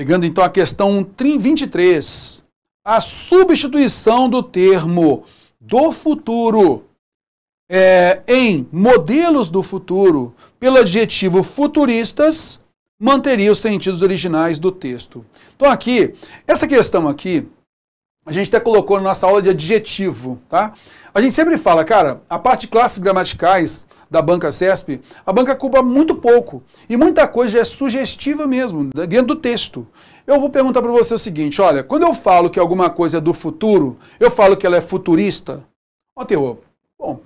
Pegando então a questão 23, a substituição do termo do futuro é, em modelos do futuro pelo adjetivo futuristas manteria os sentidos originais do texto. Então aqui, essa questão aqui, a gente até colocou na nossa aula de adjetivo, tá? A gente sempre fala, cara, a parte de classes gramaticais da banca CESP, a banca culpa muito pouco. E muita coisa é sugestiva mesmo, dentro do texto. Eu vou perguntar para você o seguinte, olha, quando eu falo que alguma coisa é do futuro, eu falo que ela é futurista. Ó, terror. Bom,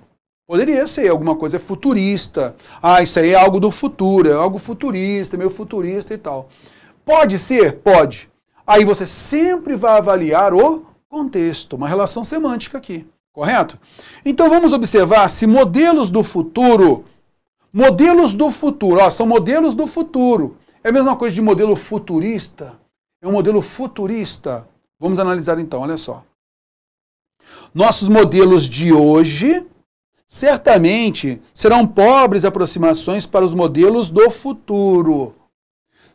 Poderia ser, alguma coisa é futurista. Ah, isso aí é algo do futuro, é algo futurista, meio futurista e tal. Pode ser? Pode. Aí você sempre vai avaliar o contexto, uma relação semântica aqui, correto? Então vamos observar se modelos do futuro, modelos do futuro, ó, são modelos do futuro. É a mesma coisa de modelo futurista. É um modelo futurista. Vamos analisar então, olha só. Nossos modelos de hoje certamente serão pobres aproximações para os modelos do futuro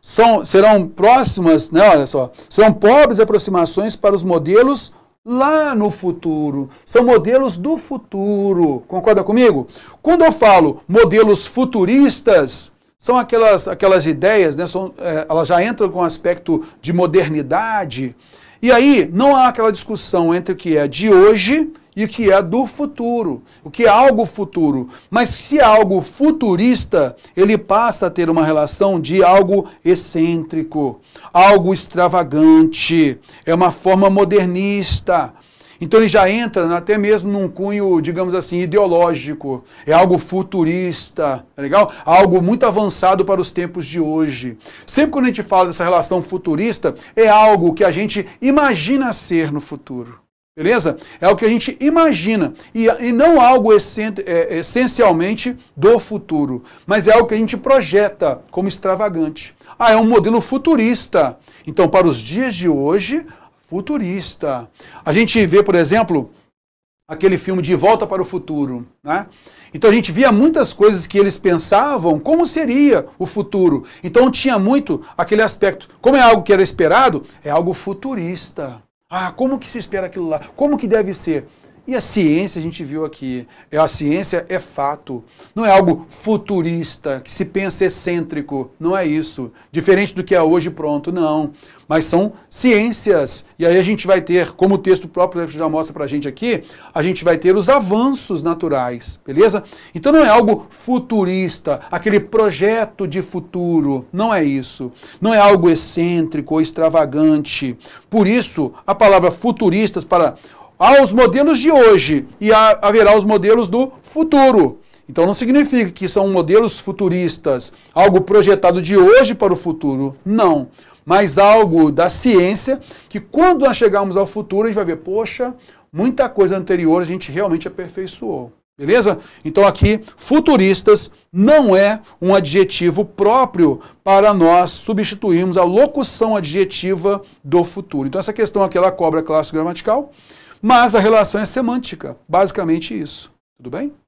são, serão próximas, né, olha só, serão pobres aproximações para os modelos lá no futuro. São modelos do futuro. Concorda comigo? Quando eu falo modelos futuristas, são aquelas, aquelas ideias, né, são, é, elas já entram com aspecto de modernidade. E aí não há aquela discussão entre o que é de hoje e o que é do futuro, o que é algo futuro. Mas se é algo futurista, ele passa a ter uma relação de algo excêntrico, algo extravagante, é uma forma modernista. Então ele já entra até mesmo num cunho, digamos assim, ideológico. É algo futurista, tá legal? Algo muito avançado para os tempos de hoje. Sempre quando a gente fala dessa relação futurista, é algo que a gente imagina ser no futuro. Beleza? É o que a gente imagina e, e não algo é, essencialmente do futuro, mas é algo que a gente projeta como extravagante. Ah, é um modelo futurista. Então, para os dias de hoje, futurista. A gente vê, por exemplo, aquele filme De Volta para o Futuro, né? Então a gente via muitas coisas que eles pensavam como seria o futuro. Então tinha muito aquele aspecto. Como é algo que era esperado, é algo futurista. Ah, como que se espera aquilo lá? Como que deve ser? E a ciência, a gente viu aqui, é, a ciência é fato, não é algo futurista, que se pensa excêntrico, não é isso. Diferente do que é hoje, pronto, não. Mas são ciências. E aí a gente vai ter, como o texto próprio já mostra para a gente aqui, a gente vai ter os avanços naturais, beleza? Então não é algo futurista, aquele projeto de futuro, não é isso. Não é algo excêntrico ou extravagante. Por isso, a palavra futuristas para há os modelos de hoje e há, haverá os modelos do futuro. Então não significa que são modelos futuristas, algo projetado de hoje para o futuro. Não. Mas algo da ciência que quando nós chegarmos ao futuro, a gente vai ver, poxa, muita coisa anterior a gente realmente aperfeiçoou. Beleza? Então aqui, futuristas não é um adjetivo próprio para nós substituirmos a locução adjetiva do futuro. Então essa questão aqui ela cobra a classe gramatical. Mas a relação é semântica, basicamente isso. Tudo bem?